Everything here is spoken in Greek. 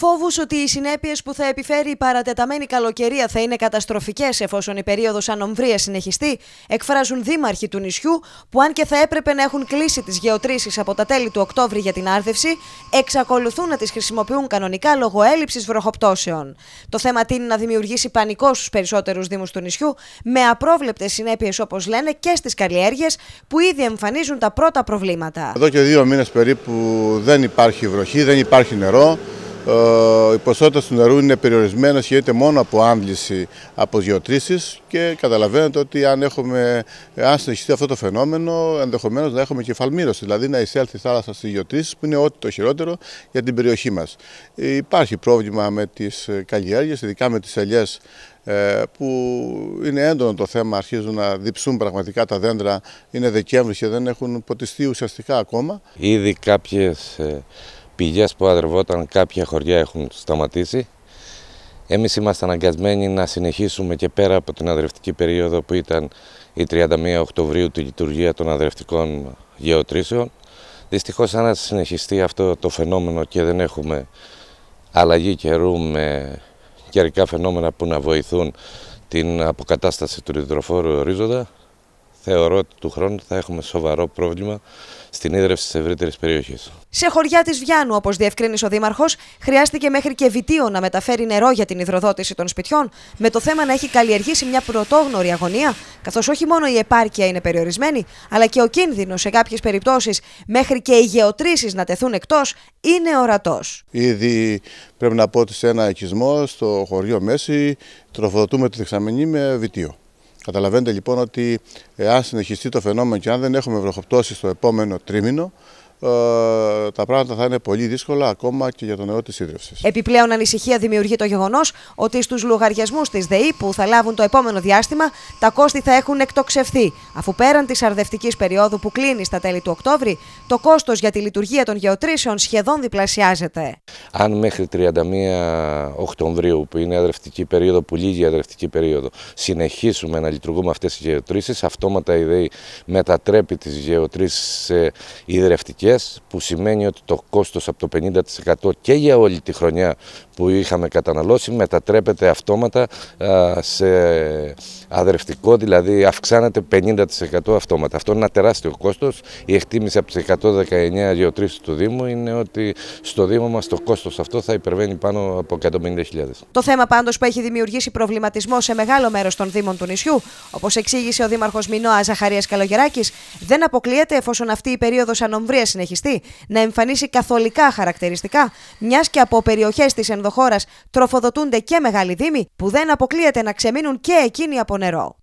Φόβους ότι οι συνέπειες που θα επιφέρει η παρατεταμένη καλοκαιρία θα είναι καταστροφικές εφόσον η περίοδος ανομβρίας συνεχιστεί, εκφράζουν δήμαρχοι του νησιού που, αν και θα έπρεπε να έχουν κλείσει τις γεωτρήσεις από τα τέλη του Οκτώβρη για την άρδευση, εξακολουθούν να τις χρησιμοποιούν κανονικά λόγω έλλειψης βροχοπτώσεων. Το θέμα τίνει να δημιουργήσει πανικό στους περισσότερους Δήμους του νησιού, με απρόβλεπτες συνέπειες όπως λένε και στις καλλιέργειες που ήδη εμφανίζουν τα πρώτα προβλήματα. Εδώ και δύο μήνες περίπου δεν υπάρχει βροχή, δεν υπάρχει νερό. Ε, η ποσότητα του νερού είναι περιορισμένη, σχέδιται μόνο από άντληση, από γεωτρήσει και καταλαβαίνετε ότι αν, έχουμε, αν συνεχιστεί αυτό το φαινόμενο, ενδεχομένως να έχουμε και φαλμύρωση δηλαδή να εισέλθει η θάλασσα στις γεωτρήσει, που είναι ό,τι το χειρότερο για την περιοχή μας. Υπάρχει πρόβλημα με τις καλλιέργειες, ειδικά με τις ελιές ε, που είναι έντονο το θέμα, αρχίζουν να διψούν πραγματικά τα δέντρα, είναι Δεκέμβρη και δεν έχουν ποτιστεί ουσιαστικά ακόμα. Ήδη κάποιες ε, πηγές που αδερβόταν, κάποια χωριά έχουν σταματήσει. Εμείς είμαστε αναγκασμένοι να συνεχίσουμε και πέρα από την αδρευτική περίοδο που ήταν η 31 Οκτωβρίου τη λειτουργία των αδρευτικών γεωτρήσεων. Δυστυχώς αν συνεχιστεί αυτό το φαινόμενο και δεν έχουμε αλλαγή καιρού με καιρικά φαινόμενα που να βοηθούν την αποκατάσταση του υδροφόρου ορίζοντα, θεωρώ ότι του χρόνου θα έχουμε σοβαρό πρόβλημα στην ίδρυυση της ευρύτερης περιοχής. Σε χωριά της Βιάνου, όπω διευκρίνησε ο Δήμαρχος, χρειάστηκε μέχρι και βιτίο να μεταφέρει νερό για την υδροδότηση των σπιτιών, με το θέμα να έχει καλλιεργήσει μια πρωτόγνωρη αγωνία, καθώς όχι μόνο η επάρκεια είναι περιορισμένη, αλλά και ο κίνδυνος σε κάποιες περιπτώσεις μέχρι και οι γεωτρήσεις να τεθούν εκτός είναι ορατός. Ήδη πρέπει να πω ότι σε ένα οικισμό, στο χωριό Μέση, τροφοδοτούμε τη δεξαμενή με βιτίο. Καταλαβαίνετε λοιπόν ότι αν συνεχιστεί το φαινόμενο και αν δεν έχουμε βροχοπτώσεις στο επόμενο τρίμηνο, ε, τα πράγματα θα είναι πολύ δύσκολα ακόμα και για τον νερό της ίδρυυσης. Επιπλέον, ανησυχία δημιουργεί το γεγονός ότι στους λογαριασμούς της ΔΕΗ που θα λάβουν το επόμενο διάστημα τα κόστη θα έχουν εκτοξευθεί, αφού πέραν της αρδευτικής περίοδου που κλείνει στα τέλη του Οκτώβρη, το κόστος για τη λειτουργία των γεωτρήσεων σχεδόν διπλασιάζεται. Αν μέχρι 31 Οκτωβρίου, που είναι αδρευτική περίοδο, που λύγει περίοδο, συνεχίσουμε να λειτουργούμε αυτές τι γεωτρήσεις, αυτόματα η ΔΕΗ μετατρέπει τις γεωτρήσεις σε ιδρευτικές που σημαίνει ότι το κόστος από το 50% και για όλη τη χρονιά που είχαμε καταναλώσει μετατρέπεται αυτόματα σε αδρευτικό, δηλαδή αυξάνεται 50% αυτόματα. Αυτό είναι ένα τεράστιο κόστος. Η εκτίμηση από τις 119 γεωτρήσεις του Δήμου είναι ότι στο Δήμο μας το κόστος αυτό θα υπερβαίνει πάνω από 150.000. Το θέμα πάντως που έχει δημιουργήσει προβληματισμό σε μεγάλο μέρος των Δήμων του νησιού, όπως εξήγησε ο Δήμαρχος Μινώα Ζαχαρίας Καλογεράκης, δεν αποκλείεται εφόσον αυτή η περίοδος ανομβρίας συνεχιστεί να εμφανίσει καθολικά χαρακτηριστικά, μιας και από περιοχές της ενδομή χώρας τροφοδοτούνται και μεγάλοι δήμοι, που δεν αποκλείεται να ξεμείνουν και εκείνοι από νερό.